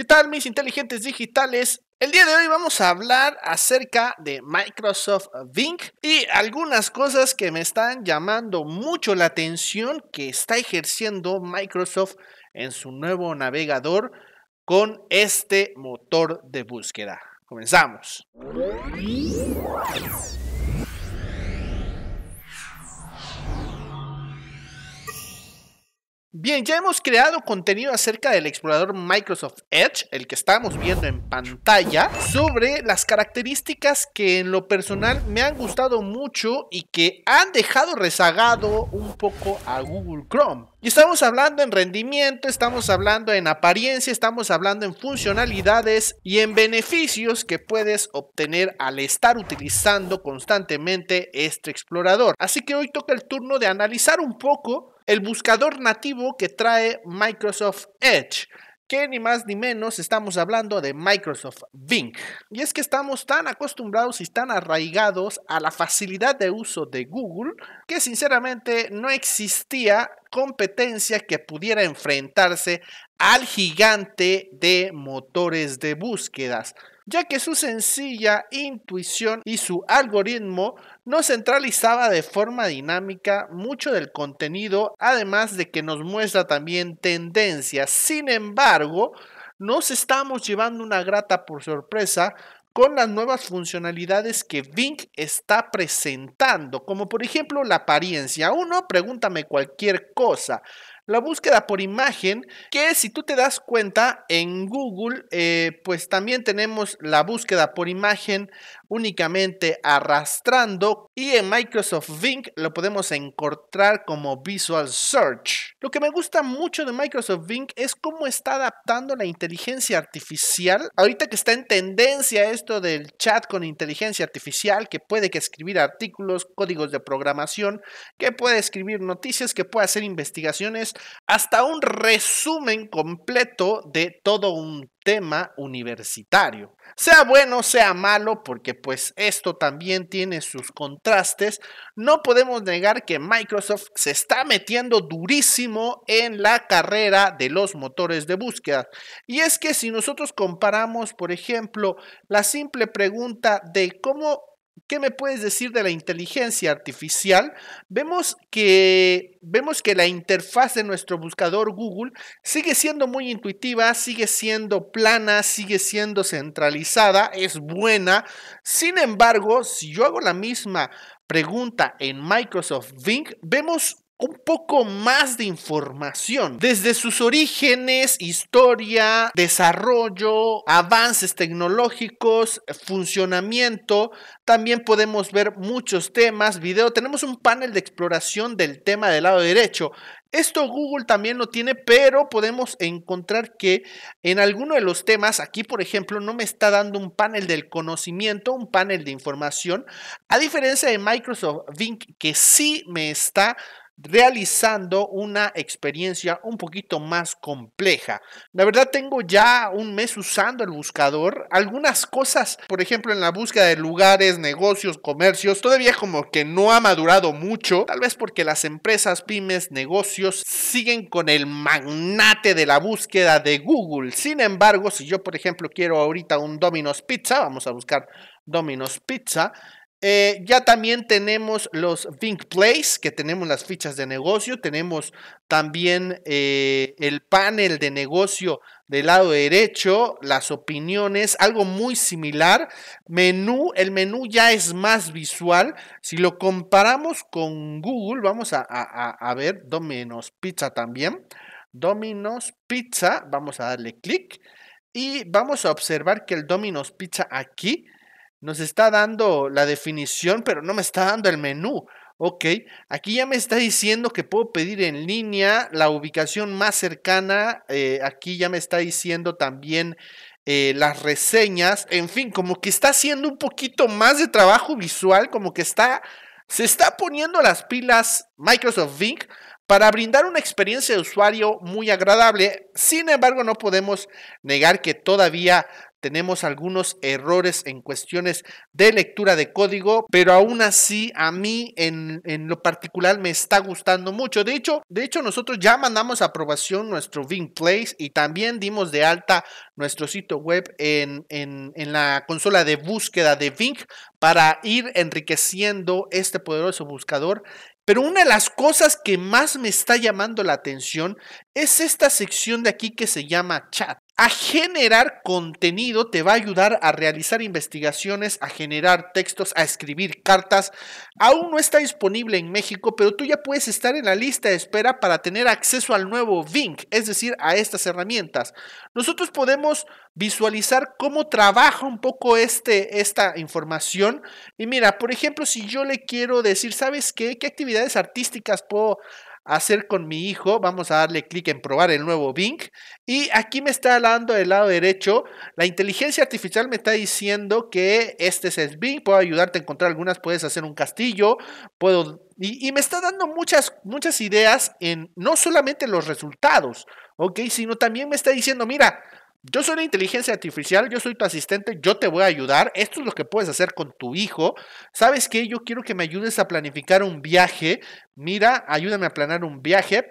¿Qué tal mis inteligentes digitales? El día de hoy vamos a hablar acerca de Microsoft Bing y algunas cosas que me están llamando mucho la atención que está ejerciendo Microsoft en su nuevo navegador con este motor de búsqueda. Comenzamos. Bien, ya hemos creado contenido acerca del explorador Microsoft Edge, el que estamos viendo en pantalla, sobre las características que en lo personal me han gustado mucho y que han dejado rezagado un poco a Google Chrome. Y estamos hablando en rendimiento, estamos hablando en apariencia, estamos hablando en funcionalidades y en beneficios que puedes obtener al estar utilizando constantemente este explorador. Así que hoy toca el turno de analizar un poco el buscador nativo que trae Microsoft Edge que ni más ni menos estamos hablando de Microsoft Bing. Y es que estamos tan acostumbrados y tan arraigados a la facilidad de uso de Google que sinceramente no existía competencia que pudiera enfrentarse al gigante de motores de búsquedas ya que su sencilla intuición y su algoritmo no centralizaba de forma dinámica mucho del contenido, además de que nos muestra también tendencias. Sin embargo, nos estamos llevando una grata por sorpresa con las nuevas funcionalidades que Vink está presentando, como por ejemplo la apariencia. Uno, pregúntame cualquier cosa la búsqueda por imagen, que si tú te das cuenta en Google, eh, pues también tenemos la búsqueda por imagen únicamente arrastrando y en Microsoft Bing lo podemos encontrar como Visual Search. Lo que me gusta mucho de Microsoft Bing es cómo está adaptando la inteligencia artificial. Ahorita que está en tendencia esto del chat con inteligencia artificial, que puede que escribir artículos, códigos de programación, que puede escribir noticias, que puede hacer investigaciones, hasta un resumen completo de todo un tema universitario. Sea bueno, sea malo, porque pues esto también tiene sus contrastes, no podemos negar que Microsoft se está metiendo durísimo en la carrera de los motores de búsqueda. Y es que si nosotros comparamos, por ejemplo, la simple pregunta de cómo ¿Qué me puedes decir de la inteligencia artificial? Vemos que, vemos que la interfaz de nuestro buscador Google sigue siendo muy intuitiva, sigue siendo plana, sigue siendo centralizada, es buena. Sin embargo, si yo hago la misma pregunta en Microsoft Bing, vemos un poco más de información desde sus orígenes, historia, desarrollo, avances tecnológicos, funcionamiento. También podemos ver muchos temas, video. Tenemos un panel de exploración del tema del lado derecho. Esto Google también lo tiene, pero podemos encontrar que en alguno de los temas, aquí por ejemplo, no me está dando un panel del conocimiento, un panel de información, a diferencia de Microsoft Bing, que sí me está realizando una experiencia un poquito más compleja. La verdad tengo ya un mes usando el buscador. Algunas cosas, por ejemplo, en la búsqueda de lugares, negocios, comercios, todavía como que no ha madurado mucho. Tal vez porque las empresas, pymes, negocios siguen con el magnate de la búsqueda de Google. Sin embargo, si yo, por ejemplo, quiero ahorita un Domino's Pizza, vamos a buscar Domino's Pizza. Eh, ya también tenemos los Think Place, que tenemos las fichas de negocio, tenemos también eh, el panel de negocio del lado derecho, las opiniones, algo muy similar. Menú, el menú ya es más visual. Si lo comparamos con Google, vamos a, a ver Domino's Pizza también. Domino's Pizza, vamos a darle clic y vamos a observar que el Domino's Pizza aquí nos está dando la definición, pero no me está dando el menú. Ok, aquí ya me está diciendo que puedo pedir en línea la ubicación más cercana. Eh, aquí ya me está diciendo también eh, las reseñas. En fin, como que está haciendo un poquito más de trabajo visual, como que está, se está poniendo las pilas Microsoft Bing para brindar una experiencia de usuario muy agradable. Sin embargo, no podemos negar que todavía tenemos algunos errores en cuestiones de lectura de código, pero aún así a mí en, en, lo particular me está gustando mucho. De hecho, de hecho nosotros ya mandamos a aprobación nuestro Vink Place y también dimos de alta nuestro sitio web en, en, la consola de búsqueda de Ving para ir enriqueciendo este poderoso buscador pero una de las cosas que más me está llamando la atención es esta sección de aquí que se llama chat a generar contenido, te va a ayudar a realizar investigaciones, a generar textos, a escribir cartas. Aún no está disponible en México, pero tú ya puedes estar en la lista de espera para tener acceso al nuevo Vink, es decir, a estas herramientas. Nosotros podemos visualizar cómo trabaja un poco este, esta información. Y mira, por ejemplo, si yo le quiero decir, ¿sabes qué? ¿Qué actividades artísticas puedo hacer con mi hijo. Vamos a darle clic en probar el nuevo Bing. Y aquí me está dando del lado derecho. La inteligencia artificial me está diciendo que este es Bing. Puedo ayudarte a encontrar algunas. Puedes hacer un castillo. Puedo. Y, y me está dando muchas, muchas ideas en no solamente los resultados, ¿ok? Sino también me está diciendo, mira, yo soy la inteligencia artificial, yo soy tu asistente, yo te voy a ayudar. Esto es lo que puedes hacer con tu hijo. ¿Sabes qué? Yo quiero que me ayudes a planificar un viaje. Mira, ayúdame a planear un viaje.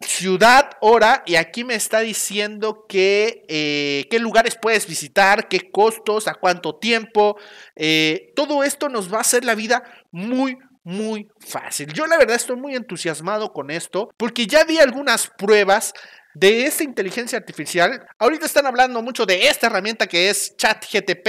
Ciudad, hora, y aquí me está diciendo que, eh, qué lugares puedes visitar, qué costos, a cuánto tiempo. Eh, todo esto nos va a hacer la vida muy, muy fácil. Yo la verdad estoy muy entusiasmado con esto porque ya vi algunas pruebas de esta inteligencia artificial, ahorita están hablando mucho de esta herramienta que es ChatGTP,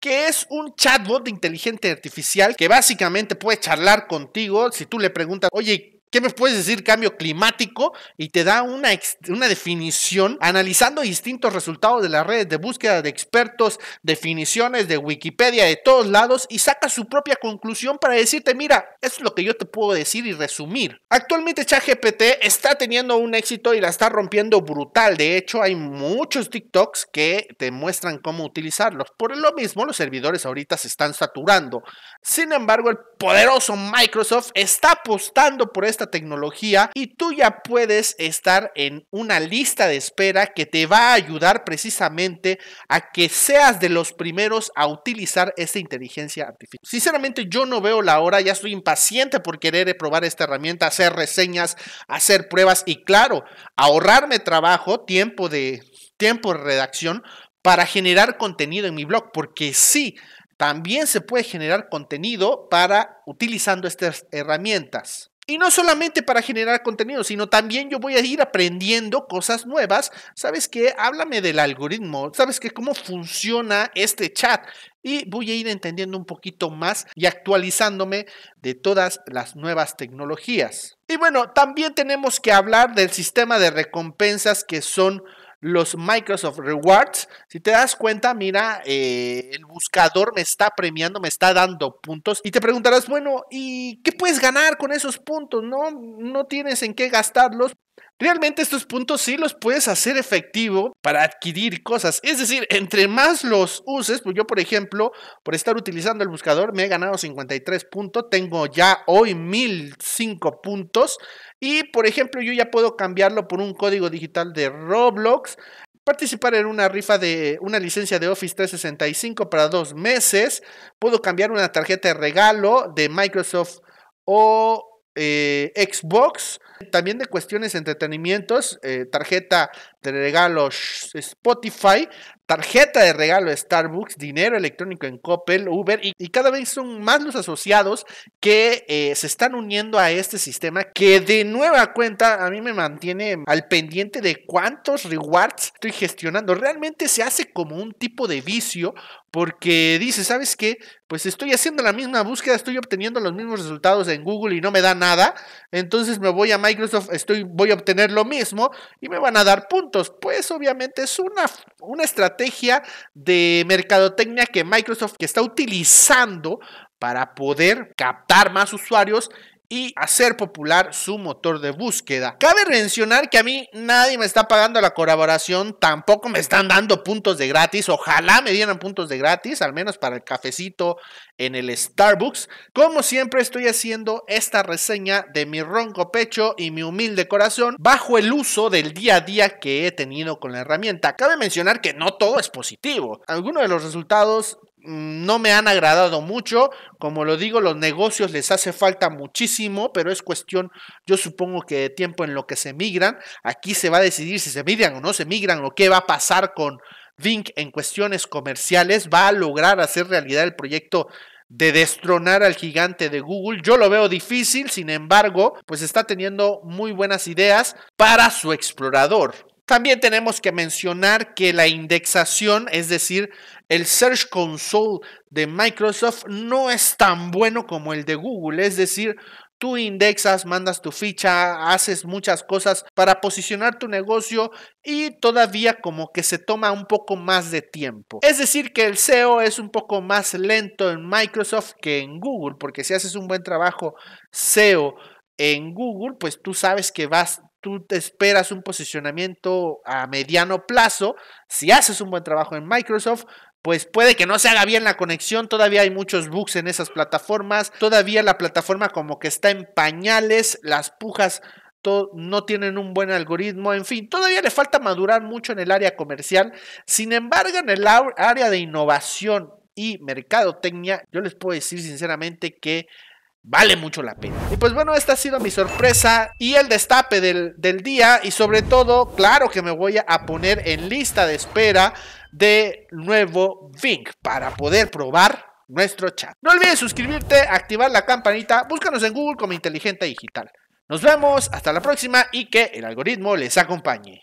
que es un chatbot de inteligencia artificial que básicamente puede charlar contigo si tú le preguntas, oye, ¿Qué me puedes decir cambio climático? Y te da una, una, definición analizando distintos resultados de las redes de búsqueda de expertos, definiciones de Wikipedia de todos lados y saca su propia conclusión para decirte, mira, esto es lo que yo te puedo decir y resumir. Actualmente ChatGPT está teniendo un éxito y la está rompiendo brutal. De hecho, hay muchos TikToks que te muestran cómo utilizarlos. Por lo mismo, los servidores ahorita se están saturando. Sin embargo, el poderoso Microsoft está apostando por esto esta tecnología y tú ya puedes estar en una lista de espera que te va a ayudar precisamente a que seas de los primeros a utilizar esta inteligencia artificial. Sinceramente yo no veo la hora, ya estoy impaciente por querer probar esta herramienta, hacer reseñas, hacer pruebas y claro, ahorrarme trabajo, tiempo de tiempo de redacción para generar contenido en mi blog, porque sí, también se puede generar contenido para utilizando estas herramientas. Y no solamente para generar contenido, sino también yo voy a ir aprendiendo cosas nuevas. ¿Sabes qué? Háblame del algoritmo. ¿Sabes qué? ¿Cómo funciona este chat? Y voy a ir entendiendo un poquito más y actualizándome de todas las nuevas tecnologías. Y bueno, también tenemos que hablar del sistema de recompensas que son los Microsoft Rewards. Si te das cuenta, mira, eh, el buscador me está premiando, me está dando puntos. Y te preguntarás, bueno, ¿y qué puedes ganar con esos puntos? No, no tienes en qué gastarlos. Realmente estos puntos sí los puedes hacer efectivo para adquirir cosas. Es decir, entre más los uses, pues yo por ejemplo, por estar utilizando el buscador, me he ganado 53 puntos, tengo ya hoy 1005 puntos y por ejemplo yo ya puedo cambiarlo por un código digital de Roblox, participar en una rifa de una licencia de Office 365 para dos meses, puedo cambiar una tarjeta de regalo de Microsoft o eh, Xbox, también de cuestiones entretenimientos, eh, tarjeta de regalo Spotify, tarjeta de regalo de Starbucks, dinero electrónico en Coppel, Uber, y, cada vez son más los asociados que eh, se están uniendo a este sistema que de nueva cuenta a mí me mantiene al pendiente de cuántos rewards estoy gestionando. Realmente se hace como un tipo de vicio porque dice, ¿sabes qué? Pues estoy haciendo la misma búsqueda, estoy obteniendo los mismos resultados en Google y no me da nada, entonces me voy a Microsoft, estoy, voy a obtener lo mismo y me van a dar puntos. Pues obviamente es una, una estrategia estrategia de mercadotecnia que Microsoft que está utilizando para poder captar más usuarios y hacer popular su motor de búsqueda. Cabe mencionar que a mí nadie me está pagando la colaboración, tampoco me están dando puntos de gratis, ojalá me dieran puntos de gratis, al menos para el cafecito en el Starbucks. Como siempre estoy haciendo esta reseña de mi ronco pecho y mi humilde corazón bajo el uso del día a día que he tenido con la herramienta. Cabe mencionar que no todo es positivo. Algunos de los resultados no me han agradado mucho. Como lo digo, los negocios les hace falta muchísimo, pero es cuestión, yo supongo que de tiempo en lo que se migran. Aquí se va a decidir si se migran o no se migran o qué va a pasar con Vink en cuestiones comerciales. ¿Va a lograr hacer realidad el proyecto? de destronar al gigante de Google. Yo lo veo difícil, sin embargo, pues está teniendo muy buenas ideas para su explorador. También tenemos que mencionar que la indexación, es decir, el Search Console de Microsoft no es tan bueno como el de Google, es decir, tú indexas, mandas tu ficha, haces muchas cosas para posicionar tu negocio y todavía como que se toma un poco más de tiempo. Es decir, que el SEO es un poco más lento en Microsoft que en Google, porque si haces un buen trabajo SEO en Google, pues tú sabes que vas tú te esperas un posicionamiento a mediano plazo, si haces un buen trabajo en Microsoft, pues puede que no se haga bien la conexión, todavía hay muchos bugs en esas plataformas, todavía la plataforma como que está en pañales, las pujas no tienen un buen algoritmo, en fin, todavía le falta madurar mucho en el área comercial, sin embargo en el área de innovación y mercadotecnia, yo les puedo decir sinceramente que vale mucho la pena. Y pues bueno, esta ha sido mi sorpresa y el destape del, día y sobre todo, claro que me voy a poner en lista de espera de nuevo Vink para poder probar nuestro chat. No olvides suscribirte, activar la campanita, búscanos en Google como Inteligente Digital. Nos vemos, hasta la próxima y que el algoritmo les acompañe.